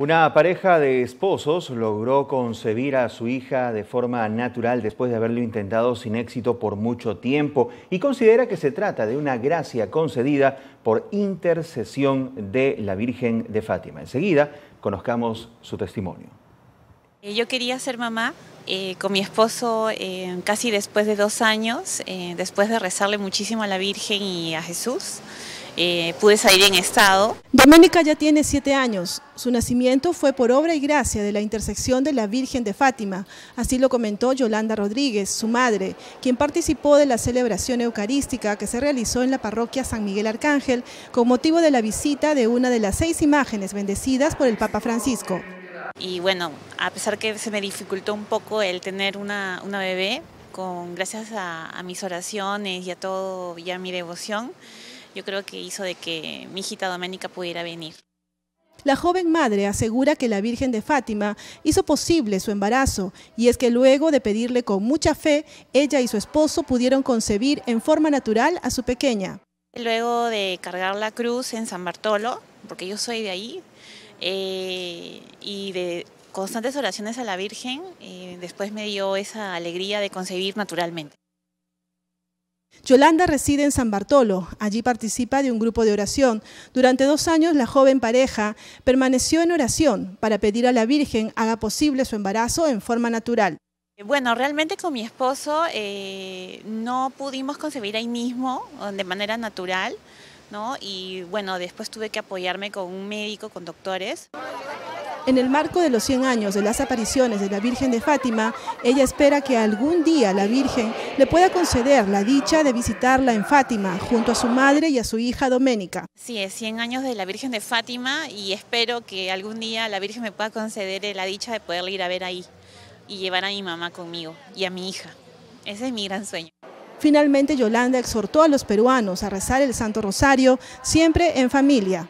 Una pareja de esposos logró concebir a su hija de forma natural después de haberlo intentado sin éxito por mucho tiempo y considera que se trata de una gracia concedida por intercesión de la Virgen de Fátima. Enseguida conozcamos su testimonio. Eh, yo quería ser mamá eh, con mi esposo eh, casi después de dos años, después de rezarle muchísimo a la Virgen y a Jesús. Eh, pude salir en estado. Doménica ya tiene siete años. Su nacimiento fue por obra y gracia de la intersección de la Virgen de Fátima. Así lo comentó Yolanda Rodríguez, su madre, quien participó de la celebración eucarística que se realizó en la parroquia San Miguel Arcángel con motivo de la visita de una de las seis imágenes bendecidas por el Papa Francisco. Y bueno, a pesar que se me dificultó un poco el tener una, bebé, con, gracias a, a mis oraciones y a todo y a mi devoción, yo creo que hizo de que mi hijita Doménica pudiera venir. La joven madre asegura que la Virgen de Fátima hizo posible su embarazo y es que luego de pedirle con mucha fe, ella y su esposo pudieron concebir en forma natural a su pequeña. Luego de cargar la cruz en San Bartolo, porque yo soy de ahí, eh, y de constantes oraciones a la Virgen, eh, después me dio esa alegría de concebir naturalmente. Yolanda reside en San Bartolo, allí participa de un grupo de oración. Durante dos años la joven pareja permaneció en oración para pedir a la Virgen haga posible su embarazo en forma natural. Eh, bueno, realmente con mi esposo eh, no pudimos concebir ahí mismo, de manera natural, ¿no? Y bueno, después tuve que apoyarme con un médico, con doctores. En el marco de los 100 años de las apariciones de la Virgen de Fátima, ella espera que algún día la Virgen le pueda conceder la dicha de visitarla en Fátima, junto a su madre y a su hija Doménica. Sí, es 100 años de la Virgen de Fátima y espero que algún día la Virgen me pueda conceder eh, la dicha de poder ir a ver ahí y llevar a mi mamá conmigo y a mi hija. Ese es mi gran sueño. Finalmente, Yolanda exhortó a los peruanos a rezar el Santo Rosario siempre en familia.